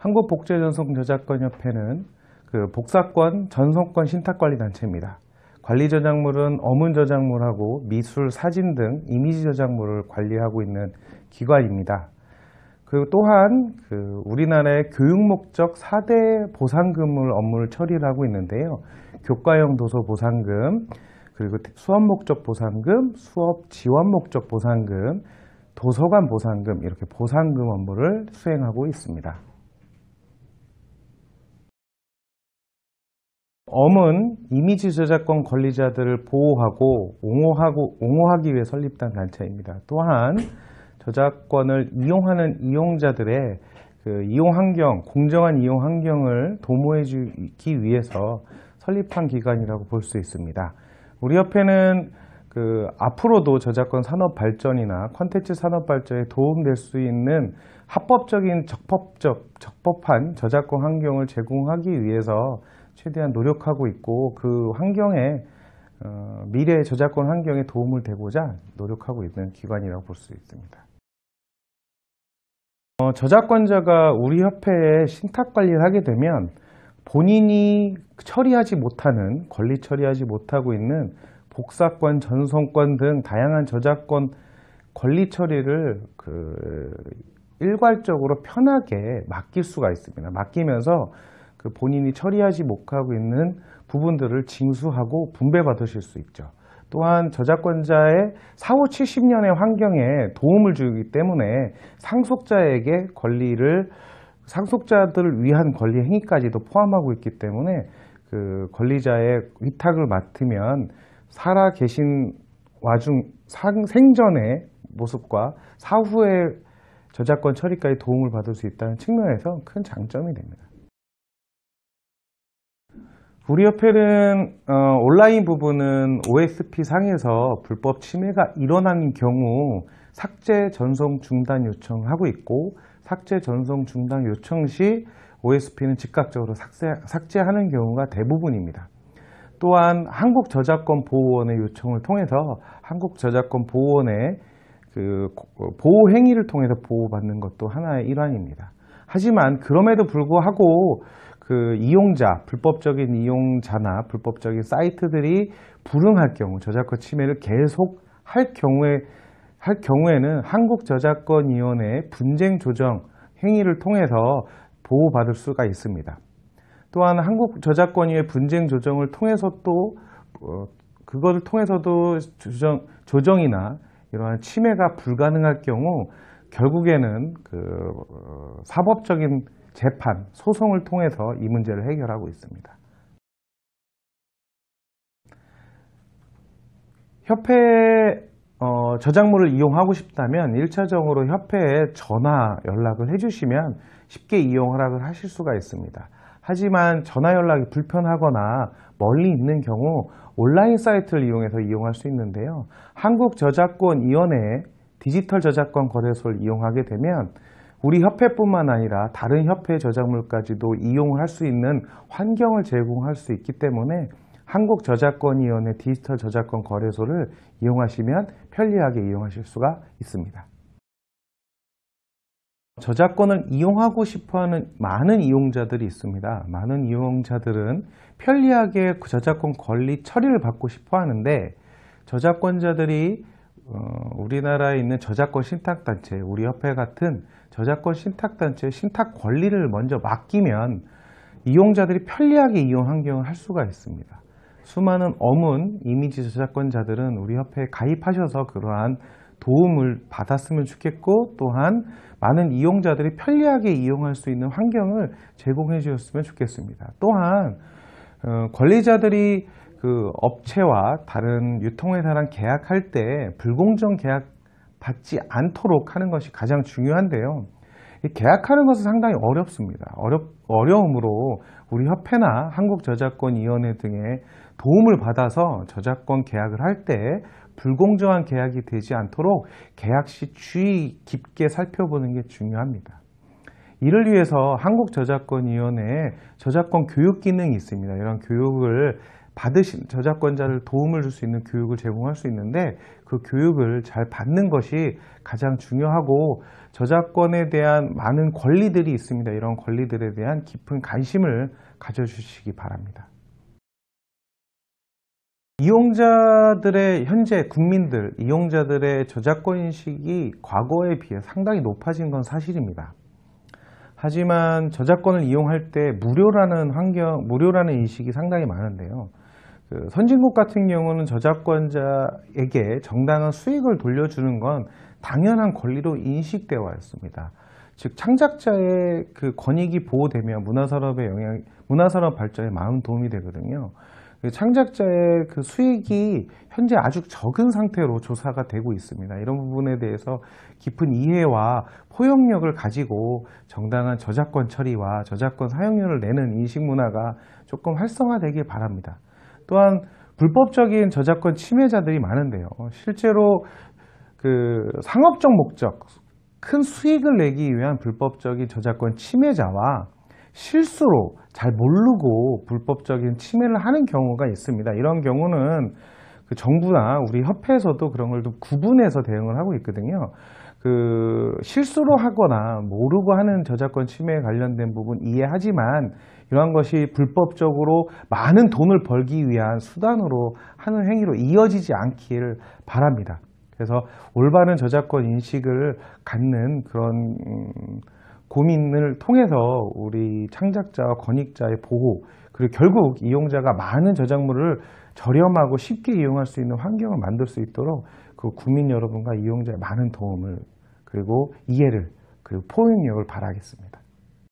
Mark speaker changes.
Speaker 1: 한국복제전송저작권협회는 그 복사권, 전송권 신탁관리 단체입니다. 관리 저작물은 어문 저작물하고 미술, 사진 등 이미지 저작물을 관리하고 있는 기관입니다. 그리고 또한 그 우리나라의 교육 목적 4대 보상금을 업무를 처리를 하고 있는데요. 교과형 도서 보상금, 그리고 수업 목적 보상금, 수업 지원 목적 보상금, 도서관 보상금 이렇게 보상금 업무를 수행하고 있습니다. 엄은 이미지 저작권 권리자들을 보호하고 옹호하고, 옹호하기 위해 설립된 단체입니다. 또한 저작권을 이용하는 이용자들의 그 이용 환경, 공정한 이용 환경을 도모해 주기 위해서 설립한 기관이라고 볼 수 있습니다. 우리 협회는 그 앞으로도 저작권 산업 발전이나 콘텐츠 산업 발전에 도움될 수 있는 합법적인 적법적 적법한 저작권 환경을 제공하기 위해서 최대한 노력하고 있고 그 환경에 어, 미래의 저작권 환경에 도움을 되고자 노력하고 있는 기관이라고 볼 수 있습니다. 어, 저작권자가 우리 협회에 신탁 관리를 하게 되면 본인이 처리하지 못하는, 권리 처리하지 못하고 있는 복사권, 전송권 등 다양한 저작권 권리 처리를 그 일괄적으로 편하게 맡길 수가 있습니다. 맡기면서 그 본인이 처리하지 못하고 있는 부분들을 징수하고 분배받으실 수 있죠. 또한 저작권자의 사후 70년의 환경에 도움을 주기 때문에 상속자에게 권리를 상속자들을 위한 권리 행위까지도 포함하고 있기 때문에 그 권리자의 위탁을 맡으면 살아 계신 와중 생전의 모습과 사후의 저작권 처리까지 도움을 받을 수 있다는 측면에서 큰 장점이 됩니다. 우리 협회는 어, 온라인 부분은 OSP 상에서 불법 침해가 일어난 경우 삭제 전송 중단 요청하고 있고 삭제 전송 중단 요청 시 OSP는 즉각적으로 삭제, 하는 경우가 대부분입니다. 또한 한국저작권보호원의 요청을 통해서 한국저작권보호원의 그 어, 보호 행위를 통해서 보호받는 것도 하나의 일환입니다. 하지만 그럼에도 불구하고 그 이용자, 불법적인 이용자나 불법적인 사이트들이 불응할 경우, 저작권 침해를 계속 할 경우에 할 경우에는 한국저작권위원회의 분쟁 조정 행위를 통해서 보호받을 수가 있습니다. 또한 한국저작권위의 분쟁 조정을 통해서 또 어, 그것을 통해서도 조정, 조정이나 이러한 침해가 불가능할 경우 결국에는 그 어, 사법적인 재판, 소송을 통해서 이 문제를 해결하고 있습니다. 협회 어, 저작물을 이용하고 싶다면 1차적으로 협회에 전화 연락을 해주시면 쉽게 이용허락을 하실 수가 있습니다. 하지만 전화 연락이 불편하거나 멀리 있는 경우 온라인 사이트를 이용해서 이용할 수 있는데요. 한국저작권위원회 디지털 저작권 거래소를 이용하게 되면 우리 협회뿐만 아니라 다른 협회 의 저작물까지도 이용할 수 있는 환경을 제공할 수 있기 때문에 한국저작권위원회 디지털 저작권 거래소를 이용하시면 편리하게 이용하실 수가 있습니다. 저작권을 이용하고 싶어하는 많은 이용자들이 있습니다. 많은 이용자들은 편리하게 저작권 권리 처리를 받고 싶어하는데 저작권자들이 어, 우리나라에 있는 저작권 신탁단체, 우리 협회 같은 저작권 신탁단체의 신탁 권리를 먼저 맡기면 이용자들이 편리하게 이용 환경을 할 수가 있습니다. 수많은 어문 이미지 저작권자들은 우리 협회에 가입하셔서 그러한 도움을 받았으면 좋겠고 또한 많은 이용자들이 편리하게 이용할 수 있는 환경을 제공해 주셨으면 좋겠습니다. 또한 어, 권리자들이 그 업체와 다른 유통회사랑 계약할 때 불공정 계약 받지 않도록 하는 것이 가장 중요한데요. 계약하는 것은 상당히 어렵습니다. 어렵, 어려움으로 우리 협회나 한국저작권위원회 등의 도움을 받아서 저작권 계약을 할 때 불공정한 계약이 되지 않도록 계약 시 주의 깊게 살펴보는 게 중요합니다. 이를 위해서 한국저작권위원회에 저작권 교육 기능이 있습니다. 이런 교육을 받으신 저작권자를 도움을 줄 수 있는 교육을 제공할 수 있는데 그 교육을 잘 받는 것이 가장 중요하고 저작권에 대한 많은 권리들이 있습니다. 이런 권리들에 대한 깊은 관심을 가져주시기 바랍니다. 이용자들의 현재 국민들, 이용자들의 저작권 인식이 과거에 비해 상당히 높아진 건 사실입니다. 하지만 저작권을 이용할 때 무료라는 환경, 무료라는 인식이 상당히 많은데요. 그 선진국 같은 경우는 저작권자에게 정당한 수익을 돌려주는 건 당연한 권리로 인식되어 왔습니다. 즉 창작자의 그 권익이 보호되며 문화산업의 영향, 문화산업 발전에 많은 도움이 되거든요. 그 창작자의 그 수익이 현재 아주 적은 상태로 조사가 되고 있습니다. 이런 부분에 대해서 깊은 이해와 포용력을 가지고 정당한 저작권 처리와 저작권 사용료를 내는 인식 문화가 조금 활성화되길 바랍니다. 또한 불법적인 저작권 침해자들이 많은데요. 실제로 그 상업적 목적, 큰 수익을 내기 위한 불법적인 저작권 침해자와 실수로 잘 모르고 불법적인 침해를 하는 경우가 있습니다. 이런 경우는 그 정부나 우리 협회에서도 그런 걸 좀 구분해서 대응을 하고 있거든요. 그 실수로 하거나 모르고 하는 저작권 침해에 관련된 부분 이해하지만 이러한 것이 불법적으로 많은 돈을 벌기 위한 수단으로 하는 행위로 이어지지 않길 바랍니다. 그래서 올바른 저작권 인식을 갖는 그런 음, 고민을 통해서 우리 창작자와 권익자의 보호 그리고 결국 이용자가 많은 저작물을 저렴하고 쉽게 이용할 수 있는 환경을 만들 수 있도록 그 국민 여러분과 이용자의 많은 도움을 그리고 이해를 그리고 포용력을 바라겠습니다.